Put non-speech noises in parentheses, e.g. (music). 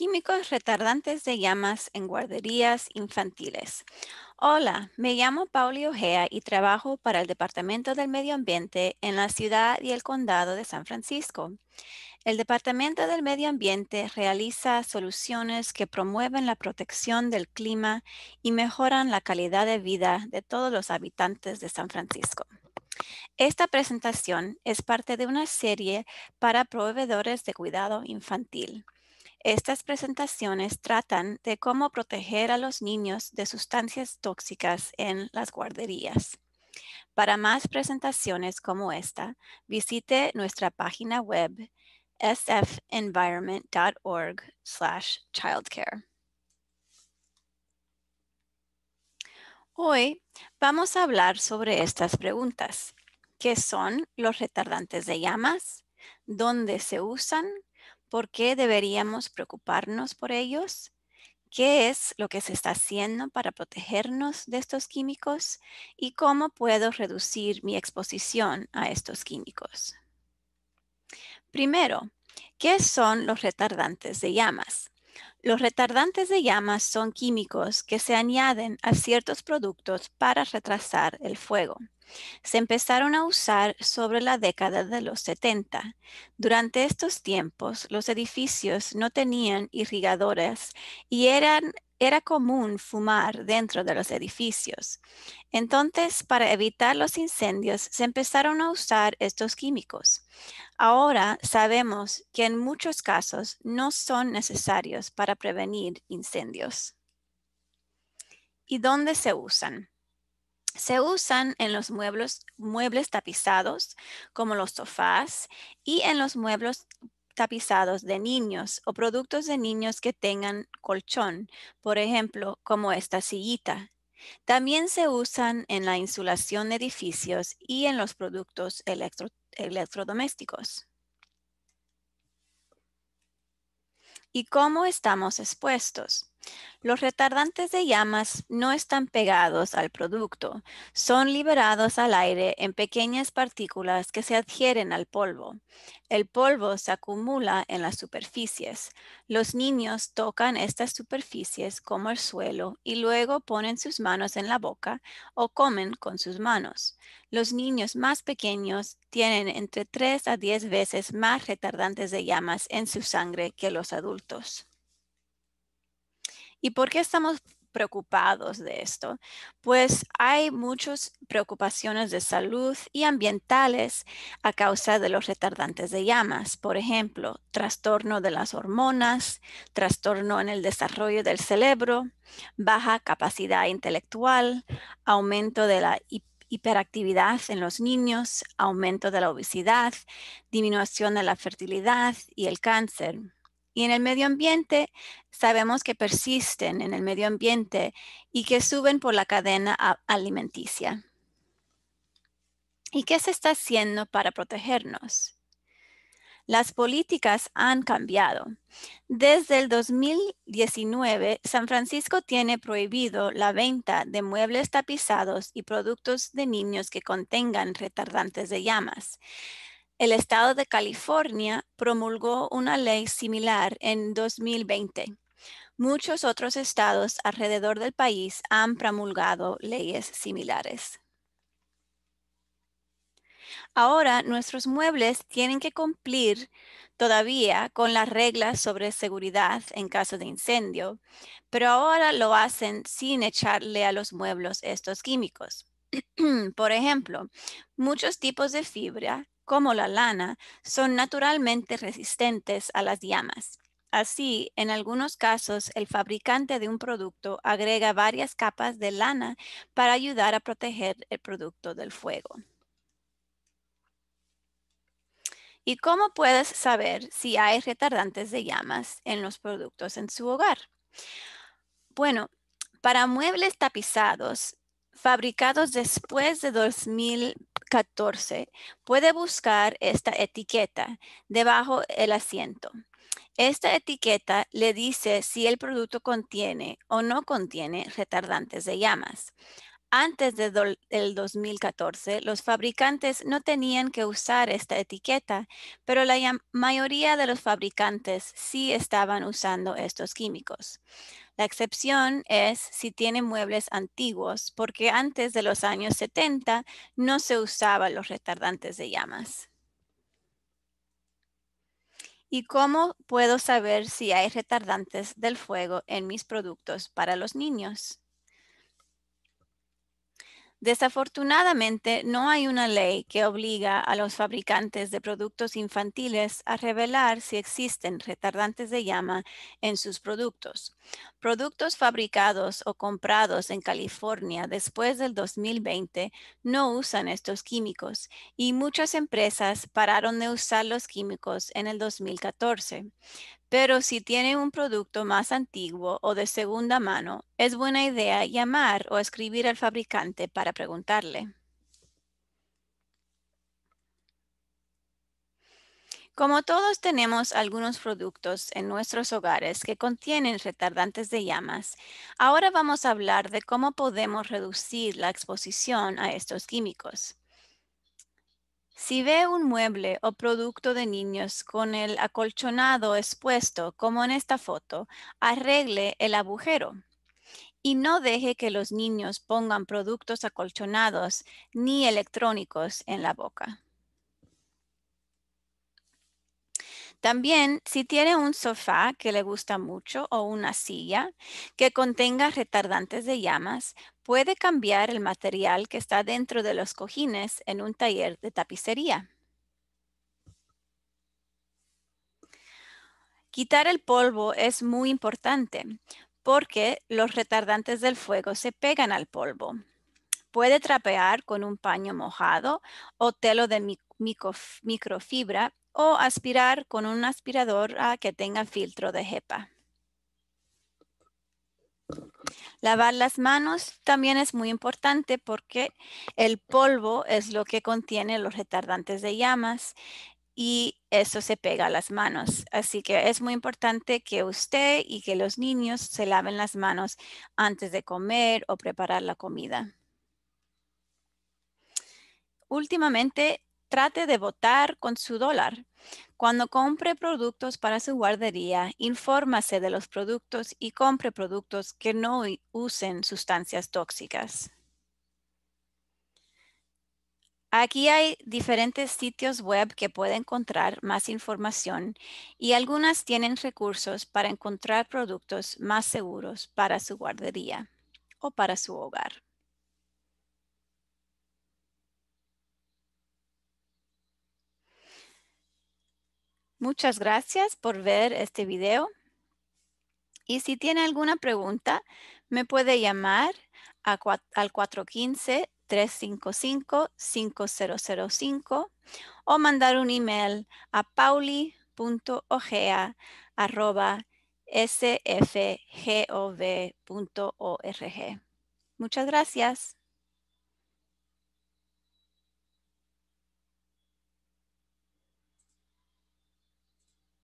químicos retardantes de llamas en guarderías infantiles. Hola, me llamo Pauli Ojea y trabajo para el Departamento del Medio Ambiente en la ciudad y el condado de San Francisco. El Departamento del Medio Ambiente realiza soluciones que promueven la protección del clima y mejoran la calidad de vida de todos los habitantes de San Francisco. Esta presentación es parte de una serie para proveedores de cuidado infantil. Estas presentaciones tratan de cómo proteger a los niños de sustancias tóxicas en las guarderías. Para más presentaciones como esta, visite nuestra página web sfenvironment.org childcare. Hoy vamos a hablar sobre estas preguntas. ¿Qué son los retardantes de llamas? ¿Dónde se usan? ¿Por qué deberíamos preocuparnos por ellos? ¿Qué es lo que se está haciendo para protegernos de estos químicos? ¿Y cómo puedo reducir mi exposición a estos químicos? Primero, ¿qué son los retardantes de llamas? Los retardantes de llamas son químicos que se añaden a ciertos productos para retrasar el fuego se empezaron a usar sobre la década de los 70. Durante estos tiempos, los edificios no tenían irrigadores y era común fumar dentro de los edificios. Entonces, para evitar los incendios, se empezaron a usar estos químicos. Ahora sabemos que en muchos casos no son necesarios para prevenir incendios. ¿Y dónde se usan? Se usan en los muebles, tapizados, como los sofás, y en los muebles tapizados de niños o productos de niños que tengan colchón, por ejemplo, como esta sillita. También se usan en la insulación de edificios y en los productos electrodomésticos. ¿Y cómo estamos expuestos? Los retardantes de llamas no están pegados al producto, son liberados al aire en pequeñas partículas que se adhieren al polvo. El polvo se acumula en las superficies. Los niños tocan estas superficies como el suelo y luego ponen sus manos en la boca o comen con sus manos. Los niños más pequeños tienen entre 3 a 10 veces más retardantes de llamas en su sangre que los adultos. ¿Y por qué estamos preocupados de esto? Pues hay muchas preocupaciones de salud y ambientales a causa de los retardantes de llamas. Por ejemplo, trastorno de las hormonas, trastorno en el desarrollo del cerebro, baja capacidad intelectual, aumento de la hiperactividad en los niños, aumento de la obesidad, disminución de la fertilidad y el cáncer. Y en el medio ambiente sabemos que persisten en el medio ambiente y que suben por la cadena alimenticia. ¿Y qué se está haciendo para protegernos? Las políticas han cambiado. Desde el 2019, San Francisco tiene prohibido la venta de muebles tapizados y productos de niños que contengan retardantes de llamas el estado de California promulgó una ley similar en 2020. Muchos otros estados alrededor del país han promulgado leyes similares. Ahora nuestros muebles tienen que cumplir todavía con las reglas sobre seguridad en caso de incendio, pero ahora lo hacen sin echarle a los muebles estos químicos. (clears throat) Por ejemplo, muchos tipos de fibra como la lana, son naturalmente resistentes a las llamas. Así, en algunos casos, el fabricante de un producto agrega varias capas de lana para ayudar a proteger el producto del fuego. ¿Y cómo puedes saber si hay retardantes de llamas en los productos en su hogar? Bueno, para muebles tapizados, fabricados después de 2014, puede buscar esta etiqueta debajo el asiento. Esta etiqueta le dice si el producto contiene o no contiene retardantes de llamas. Antes del 2014, los fabricantes no tenían que usar esta etiqueta, pero la mayoría de los fabricantes sí estaban usando estos químicos. La excepción es si tienen muebles antiguos, porque antes de los años 70 no se usaban los retardantes de llamas. ¿Y cómo puedo saber si hay retardantes del fuego en mis productos para los niños? Desafortunadamente, no hay una ley que obliga a los fabricantes de productos infantiles a revelar si existen retardantes de llama en sus productos. Productos fabricados o comprados en California después del 2020 no usan estos químicos y muchas empresas pararon de usar los químicos en el 2014. Pero si tiene un producto más antiguo o de segunda mano, es buena idea llamar o escribir al fabricante para preguntarle. Como todos tenemos algunos productos en nuestros hogares que contienen retardantes de llamas, ahora vamos a hablar de cómo podemos reducir la exposición a estos químicos. Si ve un mueble o producto de niños con el acolchonado expuesto, como en esta foto, arregle el agujero y no deje que los niños pongan productos acolchonados ni electrónicos en la boca. También, si tiene un sofá que le gusta mucho o una silla que contenga retardantes de llamas, puede cambiar el material que está dentro de los cojines en un taller de tapicería. Quitar el polvo es muy importante porque los retardantes del fuego se pegan al polvo. Puede trapear con un paño mojado o telo de microfibra o aspirar con un aspirador que tenga filtro de HEPA. Lavar las manos también es muy importante porque el polvo es lo que contiene los retardantes de llamas y eso se pega a las manos. Así que es muy importante que usted y que los niños se laven las manos antes de comer o preparar la comida. Últimamente trate de votar con su dólar. Cuando compre productos para su guardería, infórmase de los productos y compre productos que no usen sustancias tóxicas. Aquí hay diferentes sitios web que puede encontrar más información y algunas tienen recursos para encontrar productos más seguros para su guardería o para su hogar. Muchas gracias por ver este video. Y si tiene alguna pregunta, me puede llamar al 415-355-5005 o mandar un email a pauli.ogea.sfgov.org. Muchas gracias.